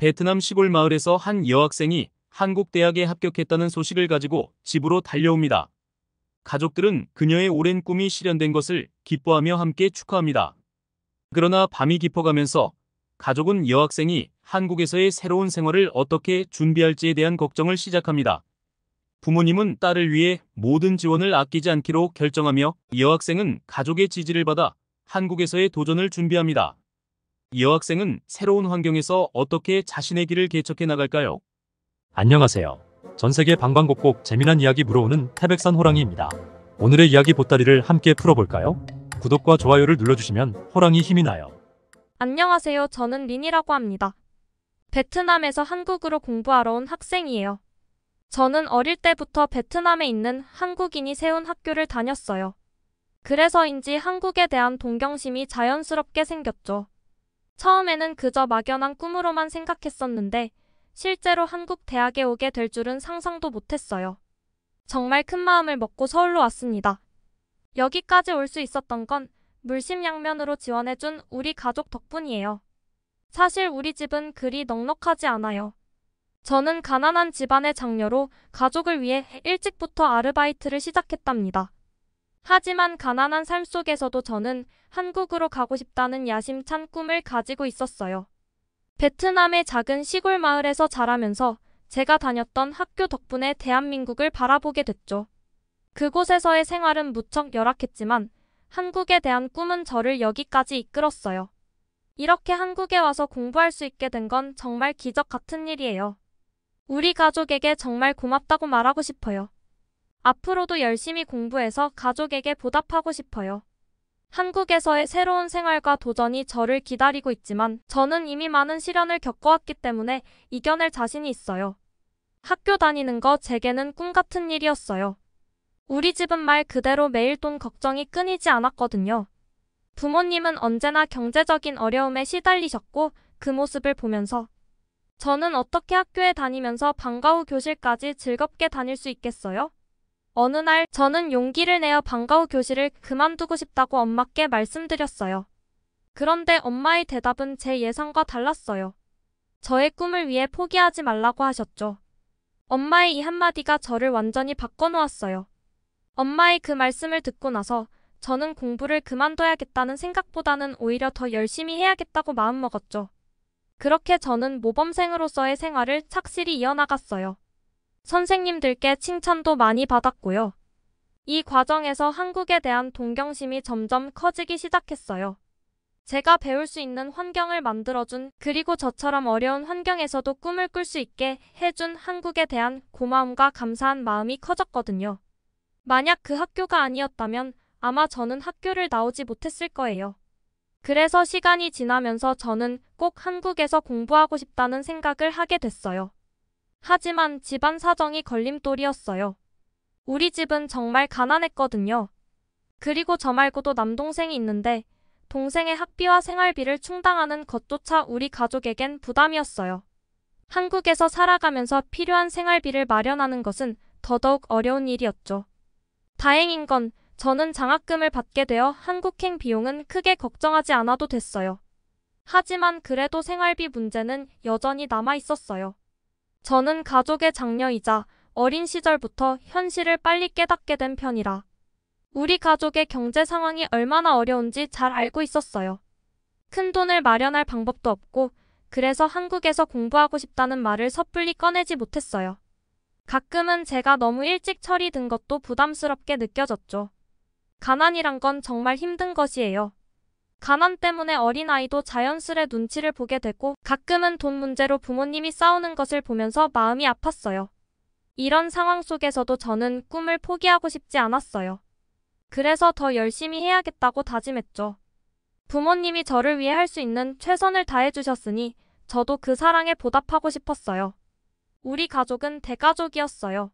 베트남 시골 마을에서 한 여학생이 한국 대학에 합격했다는 소식을 가지고 집으로 달려옵니다. 가족들은 그녀의 오랜 꿈이 실현된 것을 기뻐하며 함께 축하합니다. 그러나 밤이 깊어가면서 가족은 여학생이 한국에서의 새로운 생활을 어떻게 준비할지에 대한 걱정을 시작합니다. 부모님은 딸을 위해 모든 지원을 아끼지 않기로 결정하며 여학생은 가족의 지지를 받아 한국에서의 도전을 준비합니다. 여학생은 새로운 환경에서 어떻게 자신의 길을 개척해 나갈까요? 안녕하세요. 전세계 방방곡곡 재미난 이야기 물어오는 태백산 호랑이입니다. 오늘의 이야기 보따리를 함께 풀어볼까요? 구독과 좋아요를 눌러주시면 호랑이 힘이 나요. 안녕하세요. 저는 린이라고 합니다. 베트남에서 한국으로 공부하러 온 학생이에요. 저는 어릴 때부터 베트남에 있는 한국인이 세운 학교를 다녔어요. 그래서인지 한국에 대한 동경심이 자연스럽게 생겼죠. 처음에는 그저 막연한 꿈으로만 생각했었는데 실제로 한국 대학에 오게 될 줄은 상상도 못했어요. 정말 큰 마음을 먹고 서울로 왔습니다. 여기까지 올 수 있었던 건 물심양면으로 지원해준 우리 가족 덕분이에요. 사실 우리 집은 그리 넉넉하지 않아요. 저는 가난한 집안의 장녀로 가족을 위해 일찍부터 아르바이트를 시작했답니다. 하지만 가난한 삶 속에서도 저는 한국으로 가고 싶다는 야심찬 꿈을 가지고 있었어요. 베트남의 작은 시골 마을에서 자라면서 제가 다녔던 학교 덕분에 대한민국을 바라보게 됐죠. 그곳에서의 생활은 무척 열악했지만 한국에 대한 꿈은 저를 여기까지 이끌었어요. 이렇게 한국에 와서 공부할 수 있게 된 건 정말 기적 같은 일이에요. 우리 가족에게 정말 고맙다고 말하고 싶어요. 앞으로도 열심히 공부해서 가족에게 보답하고 싶어요. 한국에서의 새로운 생활과 도전이 저를 기다리고 있지만 저는 이미 많은 시련을 겪어왔기 때문에 이겨낼 자신이 있어요. 학교 다니는 거 제게는 꿈 같은 일이었어요. 우리 집은 말 그대로 매일 돈 걱정이 끊이지 않았거든요. 부모님은 언제나 경제적인 어려움에 시달리셨고 그 모습을 보면서 저는 어떻게 학교에 다니면서 방과 후 교실까지 즐겁게 다닐 수 있겠어요? 어느 날 저는 용기를 내어 방과후 교실을 그만두고 싶다고 엄마께 말씀드렸어요. 그런데 엄마의 대답은 제 예상과 달랐어요. 저의 꿈을 위해 포기하지 말라고 하셨죠. 엄마의 이 한마디가 저를 완전히 바꿔놓았어요. 엄마의 그 말씀을 듣고 나서 저는 공부를 그만둬야겠다는 생각보다는 오히려 더 열심히 해야겠다고 마음먹었죠. 그렇게 저는 모범생으로서의 생활을 착실히 이어나갔어요. 선생님들께 칭찬도 많이 받았고요. 이 과정에서 한국에 대한 동경심이 점점 커지기 시작했어요. 제가 배울 수 있는 환경을 만들어준 그리고 저처럼 어려운 환경에서도 꿈을 꿀 수 있게 해준 한국에 대한 고마움과 감사한 마음이 커졌거든요. 만약 그 학교가 아니었다면 아마 저는 학교를 나오지 못했을 거예요. 그래서 시간이 지나면서 저는 꼭 한국에서 공부하고 싶다는 생각을 하게 됐어요. 하지만 집안 사정이 걸림돌이었어요. 우리 집은 정말 가난했거든요. 그리고 저 말고도 남동생이 있는데 동생의 학비와 생활비를 충당하는 것조차 우리 가족에겐 부담이었어요. 한국에서 살아가면서 필요한 생활비를 마련하는 것은 더더욱 어려운 일이었죠. 다행인 건 저는 장학금을 받게 되어 한국행 비용은 크게 걱정하지 않아도 됐어요. 하지만 그래도 생활비 문제는 여전히 남아 있었어요. 저는 가족의 장녀이자 어린 시절부터 현실을 빨리 깨닫게 된 편이라 우리 가족의 경제 상황이 얼마나 어려운지 잘 알고 있었어요. 큰 돈을 마련할 방법도 없고 그래서 한국에서 공부하고 싶다는 말을 섣불리 꺼내지 못했어요. 가끔은 제가 너무 일찍 철이 든 것도 부담스럽게 느껴졌죠. 가난이란 건 정말 힘든 것이에요. 가난 때문에 어린아이도 자연스레 눈치를 보게 되고 가끔은 돈 문제로 부모님이 싸우는 것을 보면서 마음이 아팠어요. 이런 상황 속에서도 저는 꿈을 포기하고 싶지 않았어요. 그래서 더 열심히 해야겠다고 다짐했죠. 부모님이 저를 위해 할 수 있는 최선을 다해주셨으니 저도 그 사랑에 보답하고 싶었어요. 우리 가족은 대가족이었어요.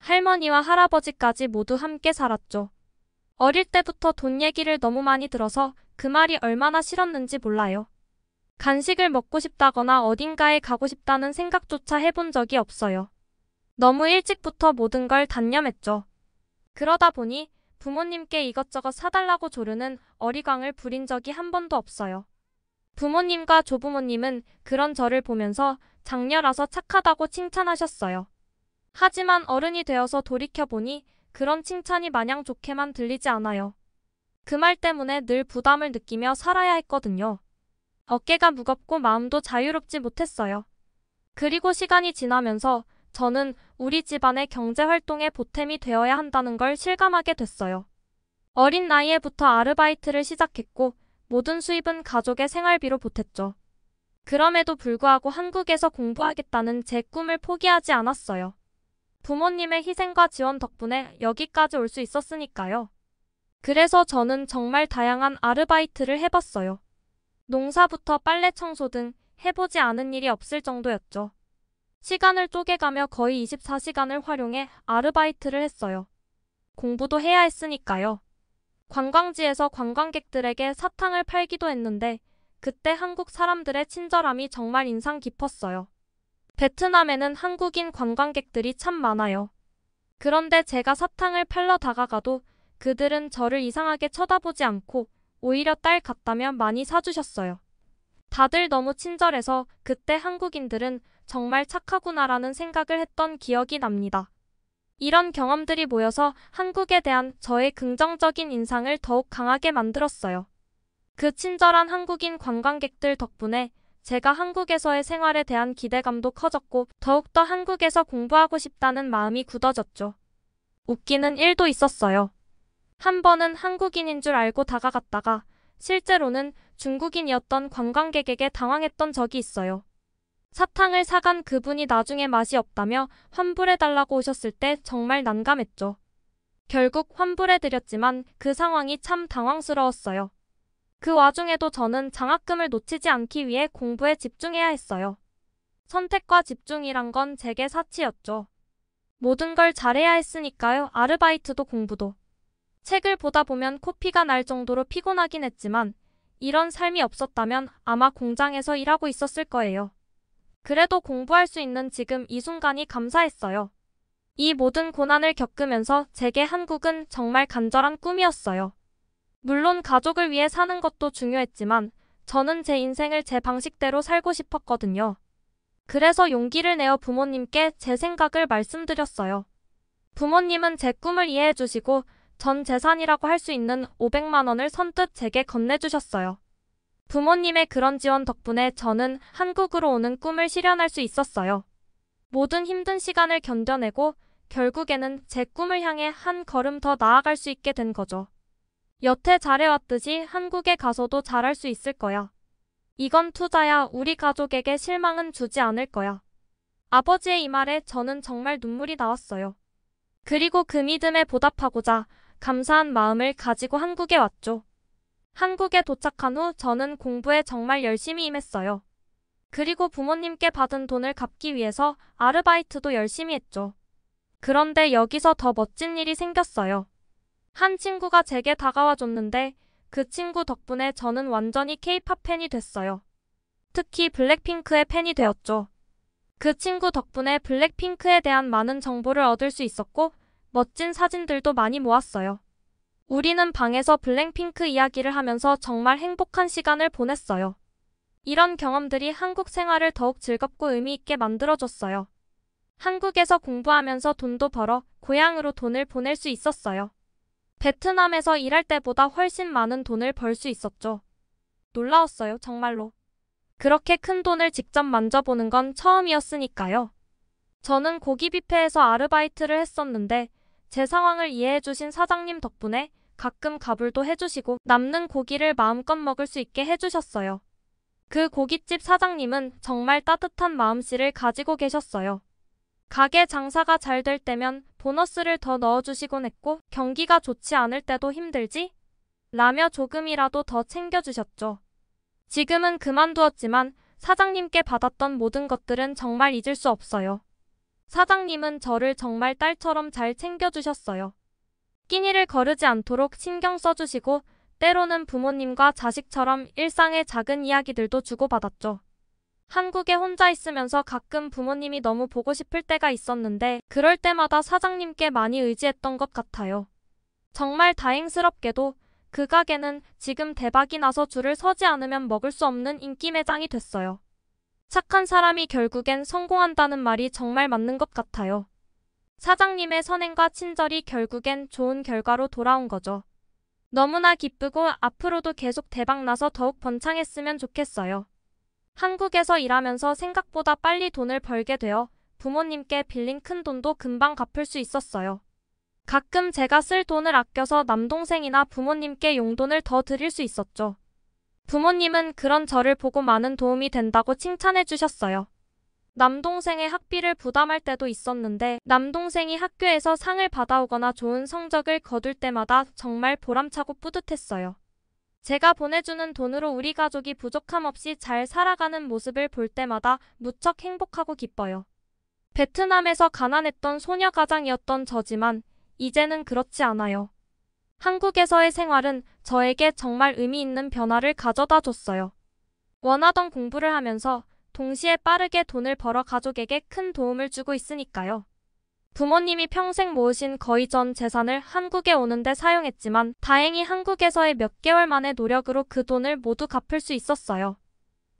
할머니와 할아버지까지 모두 함께 살았죠. 어릴 때부터 돈 얘기를 너무 많이 들어서 그 말이 얼마나 싫었는지 몰라요. 간식을 먹고 싶다거나 어딘가에 가고 싶다는 생각조차 해본 적이 없어요. 너무 일찍부터 모든 걸 단념했죠. 그러다 보니 부모님께 이것저것 사달라고 조르는 어리광을 부린 적이 한 번도 없어요. 부모님과 조부모님은 그런 저를 보면서 장녀라서 착하다고 칭찬하셨어요. 하지만 어른이 되어서 돌이켜보니 그런 칭찬이 마냥 좋게만 들리지 않아요. 그 말 때문에 늘 부담을 느끼며 살아야 했거든요. 어깨가 무겁고 마음도 자유롭지 못했어요. 그리고 시간이 지나면서 저는 우리 집안의 경제활동에 보탬이 되어야 한다는 걸 실감하게 됐어요. 어린 나이에부터 아르바이트를 시작했고 모든 수입은 가족의 생활비로 보탰죠. 그럼에도 불구하고 한국에서 공부하겠다는 제 꿈을 포기하지 않았어요. 부모님의 희생과 지원 덕분에 여기까지 올 수 있었으니까요. 그래서 저는 정말 다양한 아르바이트를 해봤어요. 농사부터 빨래 청소 등 해보지 않은 일이 없을 정도였죠. 시간을 쪼개가며 거의 24시간을 활용해 아르바이트를 했어요. 공부도 해야 했으니까요. 관광지에서 관광객들에게 사탕을 팔기도 했는데 그때 한국 사람들의 친절함이 정말 인상 깊었어요. 베트남에는 한국인 관광객들이 참 많아요. 그런데 제가 사탕을 팔러 다가가도 그들은 저를 이상하게 쳐다보지 않고 오히려 딸같다면 많이 사주셨어요. 다들 너무 친절해서 그때 한국인들은 정말 착하구나라는 생각을 했던 기억이 납니다. 이런 경험들이 모여서 한국에 대한 저의 긍정적인 인상을 더욱 강하게 만들었어요. 그 친절한 한국인 관광객들 덕분에 제가 한국에서의 생활에 대한 기대감도 커졌고 더욱더 한국에서 공부하고 싶다는 마음이 굳어졌죠. 웃기는 일도 있었어요. 한 번은 한국인인 줄 알고 다가갔다가 실제로는 중국인이었던 관광객에게 당황했던 적이 있어요. 사탕을 사간 그분이 나중에 맛이 없다며 환불해달라고 오셨을 때 정말 난감했죠. 결국 환불해드렸지만 그 상황이 참 당황스러웠어요. 그 와중에도 저는 장학금을 놓치지 않기 위해 공부에 집중해야 했어요. 선택과 집중이란 건 제게 사치였죠. 모든 걸 잘해야 했으니까요. 아르바이트도 공부도. 책을 보다 보면 코피가 날 정도로 피곤하긴 했지만 이런 삶이 없었다면 아마 공장에서 일하고 있었을 거예요. 그래도 공부할 수 있는 지금 이 순간이 감사했어요. 이 모든 고난을 겪으면서 제게 한국은 정말 간절한 꿈이었어요. 물론 가족을 위해 사는 것도 중요했지만 저는 제 인생을 제 방식대로 살고 싶었거든요. 그래서 용기를 내어 부모님께 제 생각을 말씀드렸어요. 부모님은 제 꿈을 이해해 주시고 전 재산이라고 할 수 있는 500만 원을 선뜻 제게 건네주셨어요. 부모님의 그런 지원 덕분에 저는 한국으로 오는 꿈을 실현할 수 있었어요. 모든 힘든 시간을 견뎌내고 결국에는 제 꿈을 향해 한 걸음 더 나아갈 수 있게 된 거죠. 여태 잘해왔듯이 한국에 가서도 잘할 수 있을 거야. 이건 투자야 우리 가족에게 실망은 주지 않을 거야. 아버지의 이 말에 저는 정말 눈물이 나왔어요. 그리고 그 믿음에 보답하고자 감사한 마음을 가지고 한국에 왔죠. 한국에 도착한 후 저는 공부에 정말 열심히 임했어요. 그리고 부모님께 받은 돈을 갚기 위해서 아르바이트도 열심히 했죠. 그런데 여기서 더 멋진 일이 생겼어요. 한 친구가 제게 다가와 줬는데 그 친구 덕분에 저는 완전히 케이팝 팬이 됐어요. 특히 블랙핑크의 팬이 되었죠. 그 친구 덕분에 블랙핑크에 대한 많은 정보를 얻을 수 있었고 멋진 사진들도 많이 모았어요. 우리는 방에서 블랙핑크 이야기를 하면서 정말 행복한 시간을 보냈어요. 이런 경험들이 한국 생활을 더욱 즐겁고 의미 있게 만들어줬어요. 한국에서 공부하면서 돈도 벌어 고향으로 돈을 보낼 수 있었어요. 베트남에서 일할 때보다 훨씬 많은 돈을 벌 수 있었죠. 놀라웠어요, 정말로. 그렇게 큰 돈을 직접 만져보는 건 처음이었으니까요. 저는 고기 뷔페에서 아르바이트를 했었는데 제 상황을 이해해주신 사장님 덕분에 가끔 가불도 해주시고 남는 고기를 마음껏 먹을 수 있게 해주셨어요. 그 고깃집 사장님은 정말 따뜻한 마음씨를 가지고 계셨어요. 가게 장사가 잘 될 때면 보너스를 더 넣어주시곤 했고 경기가 좋지 않을 때도 힘들지? 라며 조금이라도 더 챙겨주셨죠. 지금은 그만두었지만 사장님께 받았던 모든 것들은 정말 잊을 수 없어요. 사장님은 저를 정말 딸처럼 잘 챙겨주셨어요. 끼니를 거르지 않도록 신경 써주시고 때로는 부모님과 자식처럼 일상의 작은 이야기들도 주고받았죠. 한국에 혼자 있으면서 가끔 부모님이 너무 보고 싶을 때가 있었는데 그럴 때마다 사장님께 많이 의지했던 것 같아요. 정말 다행스럽게도 그 가게는 지금 대박이 나서 줄을 서지 않으면 먹을 수 없는 인기 매장이 됐어요. 착한 사람이 결국엔 성공한다는 말이 정말 맞는 것 같아요. 사장님의 선행과 친절이 결국엔 좋은 결과로 돌아온 거죠. 너무나 기쁘고 앞으로도 계속 대박나서 더욱 번창했으면 좋겠어요. 한국에서 일하면서 생각보다 빨리 돈을 벌게 되어 부모님께 빌린 큰 돈도 금방 갚을 수 있었어요. 가끔 제가 쓸 돈을 아껴서 남동생이나 부모님께 용돈을 더 드릴 수 있었죠. 부모님은 그런 저를 보고 많은 도움이 된다고 칭찬해 주셨어요. 남동생의 학비를 부담할 때도 있었는데 남동생이 학교에서 상을 받아오거나 좋은 성적을 거둘 때마다 정말 보람차고 뿌듯했어요. 제가 보내주는 돈으로 우리 가족이 부족함 없이 잘 살아가는 모습을 볼 때마다 무척 행복하고 기뻐요. 베트남에서 가난했던 소녀 가장이었던 저지만 이제는 그렇지 않아요. 한국에서의 생활은 저에게 정말 의미 있는 변화를 가져다 줬어요. 원하던 공부를 하면서 동시에 빠르게 돈을 벌어 가족에게 큰 도움을 주고 있으니까요. 부모님이 평생 모으신 거의 전 재산을 한국에 오는데 사용했지만 다행히 한국에서의 몇 개월 만의 노력으로 그 돈을 모두 갚을 수 있었어요.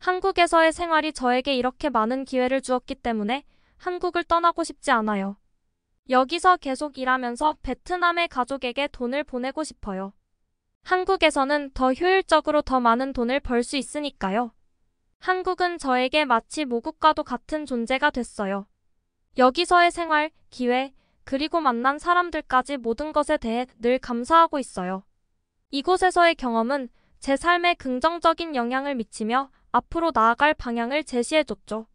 한국에서의 생활이 저에게 이렇게 많은 기회를 주었기 때문에 한국을 떠나고 싶지 않아요. 여기서 계속 일하면서 베트남의 가족에게 돈을 보내고 싶어요. 한국에서는 더 효율적으로 더 많은 돈을 벌 수 있으니까요. 한국은 저에게 마치 모국과도 같은 존재가 됐어요. 여기서의 생활, 기회, 그리고 만난 사람들까지 모든 것에 대해 늘 감사하고 있어요. 이곳에서의 경험은 제 삶에 긍정적인 영향을 미치며 앞으로 나아갈 방향을 제시해줬죠.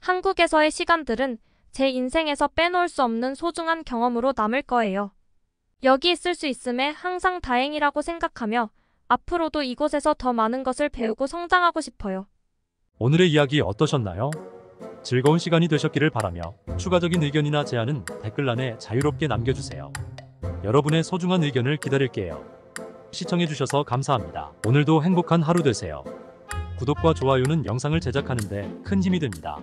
한국에서의 시간들은 제 인생에서 빼놓을 수 없는 소중한 경험으로 남을 거예요. 여기 있을 수 있음에 항상 다행이라고 생각하며 앞으로도 이곳에서 더 많은 것을 배우고 성장하고 싶어요. 오늘의 이야기 어떠셨나요? 즐거운 시간이 되셨기를 바라며 추가적인 의견이나 제안은 댓글란에 자유롭게 남겨주세요. 여러분의 소중한 의견을 기다릴게요. 시청해주셔서 감사합니다. 오늘도 행복한 하루 되세요. 구독과 좋아요는 영상을 제작하는데 큰 힘이 됩니다.